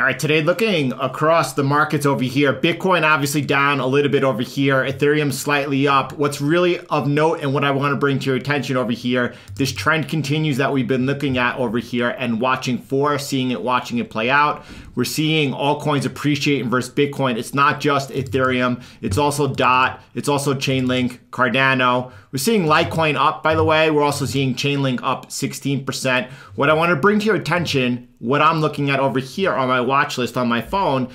All right, today looking across the markets over here, Bitcoin obviously down a little bit over here, Ethereum slightly up. What's really of note and what I want to bring to your attention over here, this trend continues that we've been looking at over here and watching for, seeing it, watching it play out. We're seeing all coins appreciating versus Bitcoin. It's not just Ethereum, it's also DOT, it's also Chainlink, Cardano. We're seeing Litecoin up, by the way. We're also seeing Chainlink up 16%. What I want to bring to your attention, what I'm looking at over here on my watch list on my phone,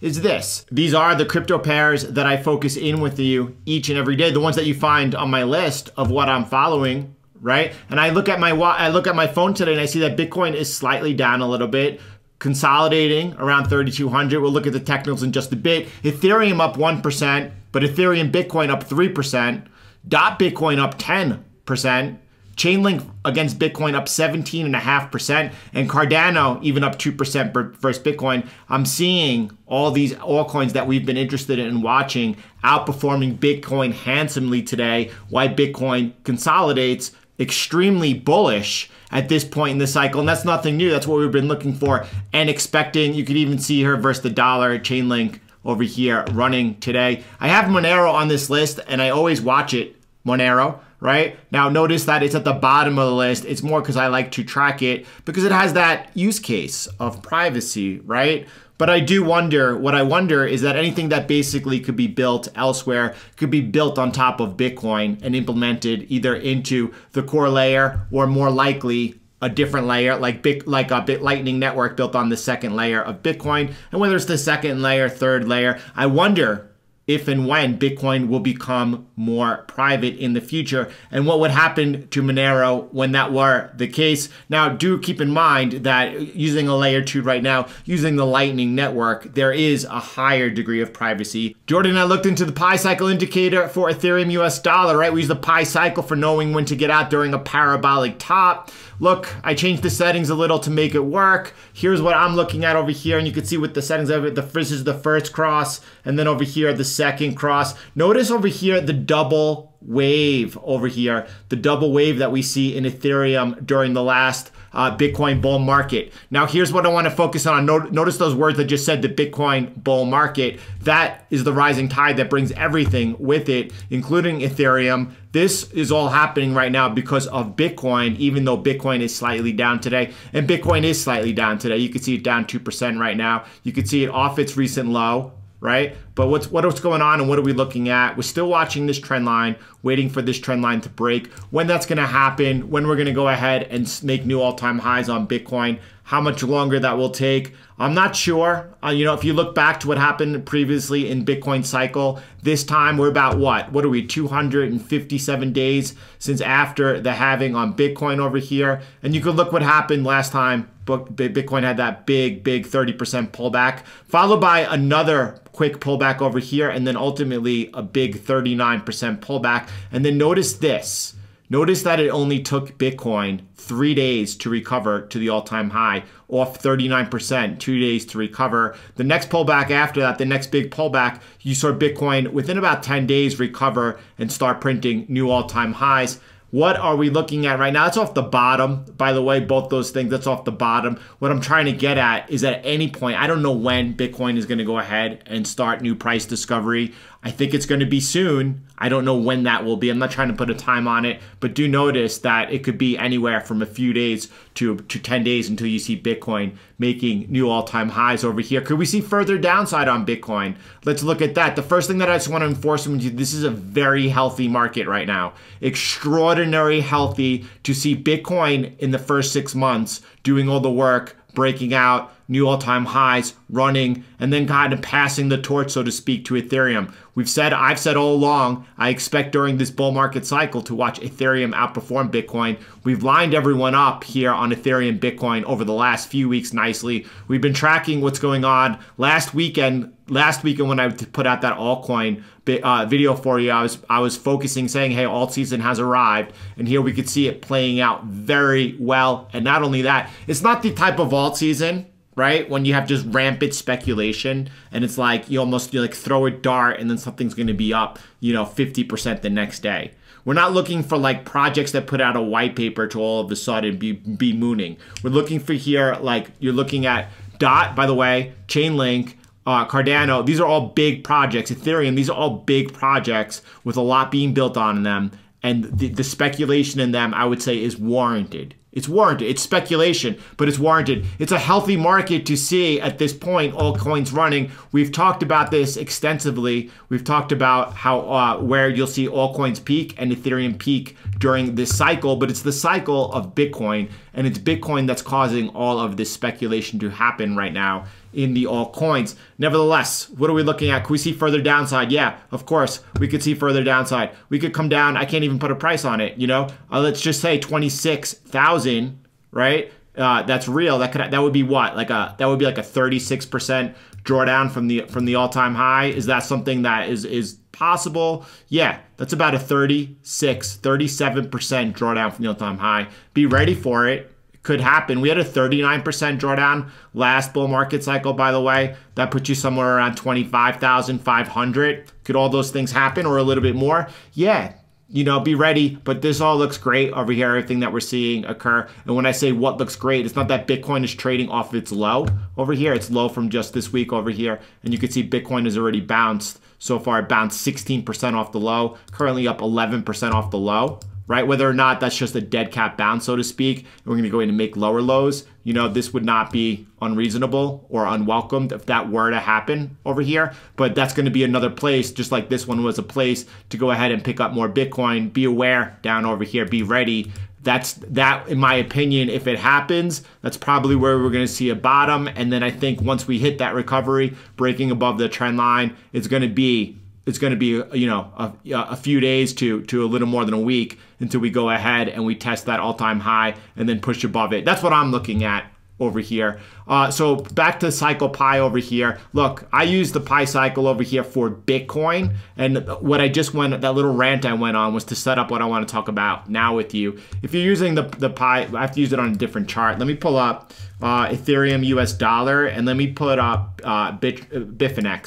is this. These are the crypto pairs that I focus in with you each and every day, the ones that you find on my list of what I'm following, right? And I look at my I look at my phone today and I see that Bitcoin is slightly down a little bit consolidating around 3,200. We'll look at the technicals in just a bit. Ethereum up 1%, but Ethereum Bitcoin up 3%. Dot Bitcoin up 10%. Chainlink against Bitcoin up 17.5%, and Cardano even up 2% versus Bitcoin. I'm seeing all these altcoins that we've been interested in watching outperforming Bitcoin handsomely today. Why Bitcoin consolidates extremely bullish at this point in the cycle. And that's nothing new. That's what we've been looking for and expecting. You could even see her versus the dollar chain link over here running today. I have Monero on this list and I always watch it, Monero, right? Now notice that it's at the bottom of the list. It's more because I like to track it because it has that use case of privacy, right? But I do wonder, what I wonder is that anything that basically could be built elsewhere could be built on top of Bitcoin and implemented either into the core layer or more likely a different layer like like a bit lightning network built on the second layer of Bitcoin and whether it's the second layer, third layer, I wonder if and when Bitcoin will become more private in the future and what would happen to Monero when that were the case. Now, do keep in mind that using a layer two right now, using the Lightning Network, there is a higher degree of privacy. Jordan and I looked into the Pi cycle indicator for Ethereum US dollar, right? We use the Pi cycle for knowing when to get out during a parabolic top. Look, I changed the settings a little to make it work. Here's what I'm looking at over here, and you can see with the settings of it, the, this is the first cross, and then over here, the second cross. Notice over here the double wave over here, the double wave that we see in Ethereum during the last uh, Bitcoin bull market. Now, here's what I want to focus on. Notice those words I just said, the Bitcoin bull market. That is the rising tide that brings everything with it, including Ethereum. This is all happening right now because of Bitcoin, even though Bitcoin is slightly down today. And Bitcoin is slightly down today. You can see it down 2% right now. You can see it off its recent low, right? But what's what's going on and what are we looking at? We're still watching this trend line, waiting for this trend line to break. When that's going to happen, when we're going to go ahead and make new all-time highs on Bitcoin, how much longer that will take. I'm not sure. Uh, you know, if you look back to what happened previously in Bitcoin cycle, this time we're about what? What are we? 257 days since after the halving on Bitcoin over here. And you can look what happened last time Bitcoin had that big, big 30% pullback, followed by another quick pullback pullback over here, and then ultimately a big 39% pullback. And then notice this. Notice that it only took Bitcoin three days to recover to the all-time high, off 39%, two days to recover. The next pullback after that, the next big pullback, you saw Bitcoin within about 10 days recover and start printing new all-time highs. What are we looking at right now? That's off the bottom, by the way, both those things, that's off the bottom. What I'm trying to get at is at any point, I don't know when Bitcoin is going to go ahead and start new price discovery. I think it's going to be soon. I don't know when that will be. I'm not trying to put a time on it, but do notice that it could be anywhere from a few days to, to 10 days until you see Bitcoin making new all time highs over here. Could we see further downside on Bitcoin? Let's look at that. The first thing that I just want to enforce with you this is a very healthy market right now. Extraordinary healthy to see Bitcoin in the first six months doing all the work, breaking out, new all time highs, running, and then kind of passing the torch, so to speak, to Ethereum. We've said, I've said all along, I expect during this bull market cycle to watch Ethereum outperform Bitcoin. We've lined everyone up here on Ethereum Bitcoin over the last few weeks nicely. We've been tracking what's going on. Last weekend, last weekend when I put out that altcoin uh, video for you, I was I was focusing saying, hey, alt season has arrived, and here we could see it playing out very well. And not only that, it's not the type of alt season right? When you have just rampant speculation and it's like you almost you like throw a dart and then something's going to be up, you know, 50% the next day. We're not looking for like projects that put out a white paper to all of a sudden be, be mooning. We're looking for here, like you're looking at DOT, by the way, Chainlink, uh, Cardano. These are all big projects. Ethereum, these are all big projects with a lot being built on them. And the, the speculation in them, I would say, is warranted. It's warranted. It's speculation, but it's warranted. It's a healthy market to see at this point all coins running. We've talked about this extensively. We've talked about how uh, where you'll see all coins peak and Ethereum peak during this cycle, but it's the cycle of Bitcoin and it's Bitcoin that's causing all of this speculation to happen right now in the all coins. Nevertheless, what are we looking at? Can we see further downside? Yeah, of course, we could see further downside. We could come down. I can't even put a price on it, you know? Uh, let's just say 26,000, right? Uh, that's real. That could that would be what like a that would be like a thirty six percent drawdown from the from the all time high. Is that something that is is possible? Yeah, that's about a 36, 37 percent drawdown from the all time high. Be ready for it could happen. We had a 39% drawdown last bull market cycle, by the way. That puts you somewhere around 25,500. Could all those things happen or a little bit more? Yeah, you know, be ready. But this all looks great over here, everything that we're seeing occur. And when I say what looks great, it's not that Bitcoin is trading off its low over here. It's low from just this week over here. And you can see Bitcoin has already bounced so far, it bounced 16% off the low, currently up 11% off the low right? Whether or not that's just a dead cat bounce, so to speak, and we're gonna go in and make lower lows, you know, this would not be unreasonable or unwelcomed if that were to happen over here. But that's gonna be another place, just like this one was a place to go ahead and pick up more Bitcoin. Be aware down over here, be ready. That's that, in my opinion, if it happens, that's probably where we're gonna see a bottom. And then I think once we hit that recovery, breaking above the trend line, it's gonna be it's going to be you know a, a, few days to to a little more than a week until we go ahead and we test that all-time high and then push above it. That's what I'm looking at over here. Uh, so back to cycle pi over here. Look, I use the pi cycle over here for Bitcoin. And what I just went, that little rant I went on was to set up what I want to talk about now with you. If you're using the, the pi, I have to use it on a different chart. Let me pull up uh, Ethereum US dollar and let me put up uh, Bit, uh,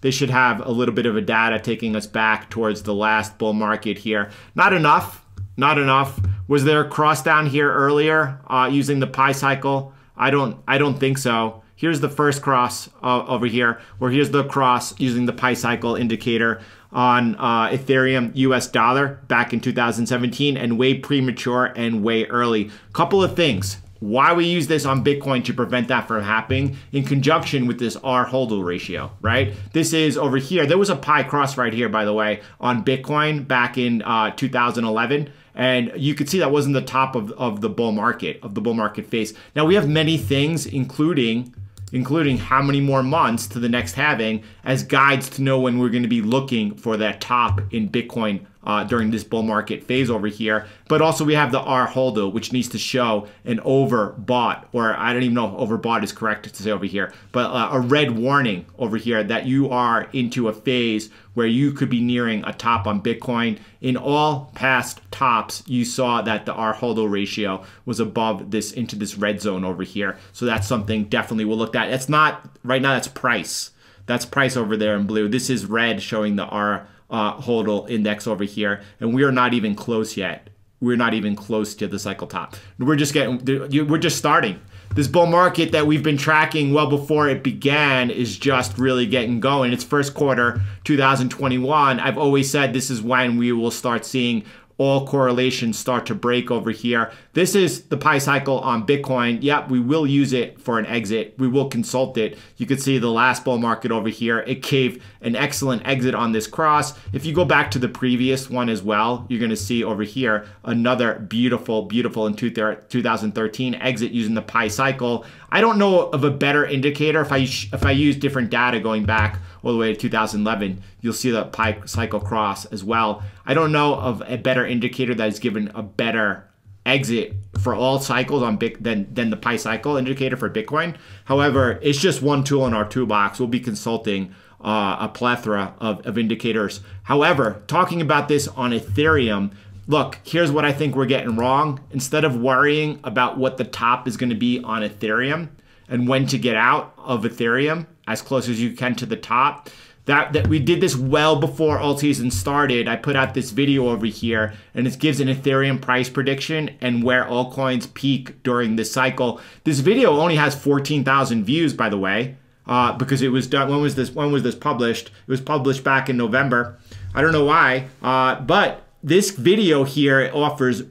They should have a little bit of a data taking us back towards the last bull market here. Not enough, not enough. Was there a cross down here earlier uh, using the pi cycle? I don't, I don't think so. Here's the first cross uh, over here, where here's the cross using the pi cycle indicator on uh, Ethereum US dollar back in 2017 and way premature and way early. Couple of things. Why we use this on Bitcoin to prevent that from happening in conjunction with this R holdle ratio, right? This is over here. There was a pi cross right here, by the way, on Bitcoin back in uh, 2011. And you could see that wasn't the top of, of the bull market, of the bull market phase. Now we have many things, including including how many more months to the next halving as guides to know when we're going to be looking for that top in Bitcoin uh, during this bull market phase over here. But also we have the R holdo, which needs to show an overbought, or I don't even know if overbought is correct to say over here, but uh, a red warning over here that you are into a phase where you could be nearing a top on Bitcoin. In all past tops, you saw that the R holdo ratio was above this into this red zone over here. So that's something definitely we'll look at. It's not right now, that's price. That's price over there in blue. This is red showing the R uh, hodl index over here, and we are not even close yet. We're not even close to the cycle top. We're just getting, we're just starting. This bull market that we've been tracking well before it began is just really getting going. It's first quarter 2021. I've always said this is when we will start seeing all correlations start to break over here. This is the Pi cycle on Bitcoin. Yep, we will use it for an exit. We will consult it. You can see the last bull market over here. It gave an excellent exit on this cross. If you go back to the previous one as well, you're gonna see over here another beautiful, beautiful in 2013 exit using the Pi cycle. I don't know of a better indicator if I, if I use different data going back all the way to 2011, you'll see the Pi Cycle Cross as well. I don't know of a better indicator that is given a better exit for all cycles on Bic than than the Pi Cycle indicator for Bitcoin. However, it's just one tool in our toolbox. We'll be consulting uh, a plethora of, of indicators. However, talking about this on Ethereum, look, here's what I think we're getting wrong. Instead of worrying about what the top is going to be on Ethereum and when to get out of Ethereum, as close as you can to the top. That, that we did this well before all season started. I put out this video over here and it gives an Ethereum price prediction and where altcoins peak during this cycle. This video only has 14,000 views, by the way, uh, because it was done. When was this? When was this published? It was published back in November. I don't know why, uh, but this video here offers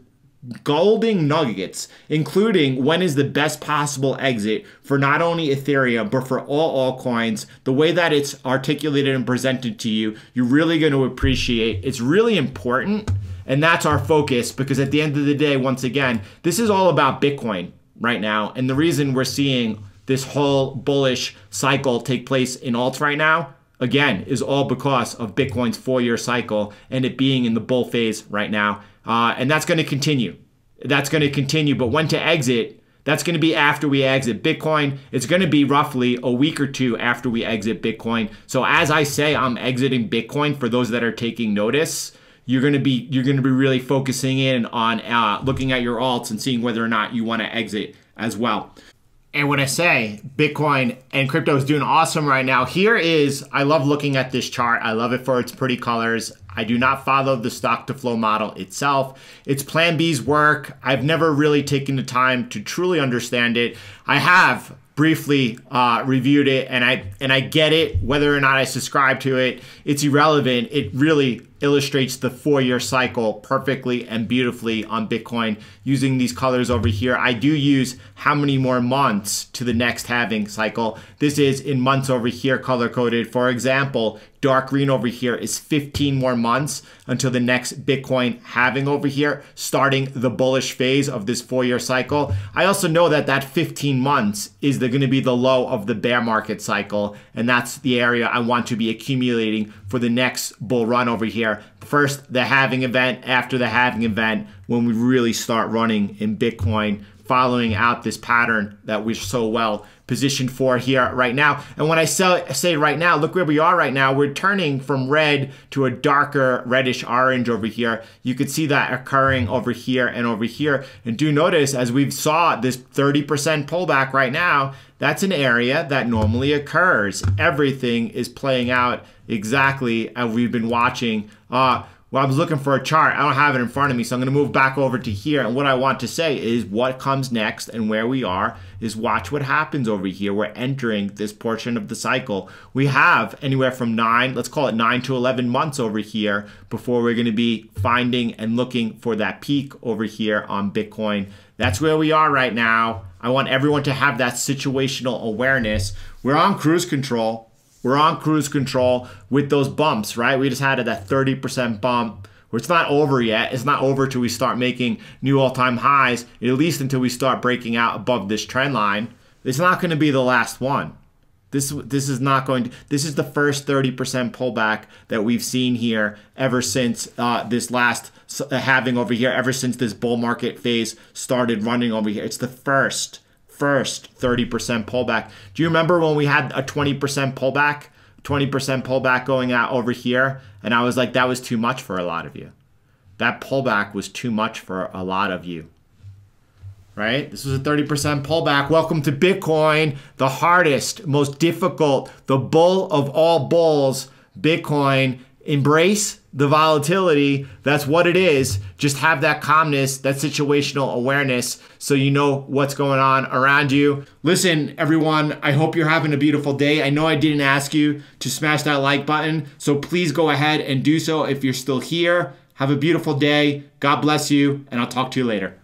Golding nuggets, including when is the best possible exit for not only Ethereum, but for all altcoins. The way that it's articulated and presented to you, you're really going to appreciate. It's really important. And that's our focus because at the end of the day, once again, this is all about Bitcoin right now. And the reason we're seeing this whole bullish cycle take place in alts right now, again, is all because of Bitcoin's four year cycle and it being in the bull phase right now. Uh, and that's going to continue. That's going to continue. But when to exit, that's going to be after we exit Bitcoin. It's going to be roughly a week or two after we exit Bitcoin. So as I say, I'm exiting Bitcoin for those that are taking notice. You're going to be you're going to be really focusing in on uh, looking at your alts and seeing whether or not you want to exit as well. And when I say Bitcoin and crypto is doing awesome right now, here is I love looking at this chart. I love it for its pretty colors. I do not follow the stock to flow model itself. It's Plan B's work. I've never really taken the time to truly understand it. I have briefly uh, reviewed it and I and I get it whether or not I subscribe to it it's irrelevant it really illustrates the four year cycle perfectly and beautifully on Bitcoin using these colors over here I do use how many more months to the next halving cycle this is in months over here color coded for example dark green over here is 15 more months until the next Bitcoin halving over here, starting the bullish phase of this four-year cycle. I also know that that 15 months is going to be the low of the bear market cycle, and that's the area I want to be accumulating for the next bull run over here. First, the halving event, after the halving event, when we really start running in Bitcoin, following out this pattern that we're so well position for here right now. And when I say right now, look where we are right now, we're turning from red to a darker reddish orange over here. You could see that occurring over here and over here. And do notice as we've saw this 30% pullback right now, that's an area that normally occurs. Everything is playing out exactly as we've been watching. Uh, well, I was looking for a chart. I don't have it in front of me, so I'm going to move back over to here. And what I want to say is what comes next and where we are is watch what happens over here. We're entering this portion of the cycle. We have anywhere from nine, let's call it nine to 11 months over here before we're going to be finding and looking for that peak over here on Bitcoin. That's where we are right now. I want everyone to have that situational awareness. We're on cruise control. We're on cruise control with those bumps, right? We just had that 30% bump. It's not over yet. It's not over till we start making new all-time highs, at least until we start breaking out above this trend line. It's not going to be the last one. This this is not going to. This is the first 30% pullback that we've seen here ever since uh, this last uh, having over here. Ever since this bull market phase started running over here, it's the first first 30% pullback. Do you remember when we had a 20% pullback, 20% pullback going out over here? And I was like, that was too much for a lot of you. That pullback was too much for a lot of you. Right? This was a 30% pullback. Welcome to Bitcoin, the hardest, most difficult, the bull of all bulls, Bitcoin. Embrace the volatility. That's what it is. Just have that calmness, that situational awareness, so you know what's going on around you. Listen, everyone, I hope you're having a beautiful day. I know I didn't ask you to smash that like button, so please go ahead and do so if you're still here. Have a beautiful day. God bless you, and I'll talk to you later.